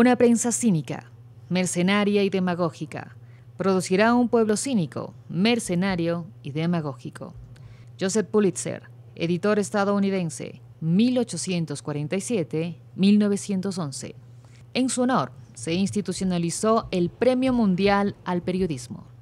Una prensa cínica, mercenaria y demagógica. Producirá un pueblo cínico, mercenario y demagógico. Joseph Pulitzer, editor estadounidense, 1847-1911. En su honor, se institucionalizó el Premio Mundial al Periodismo.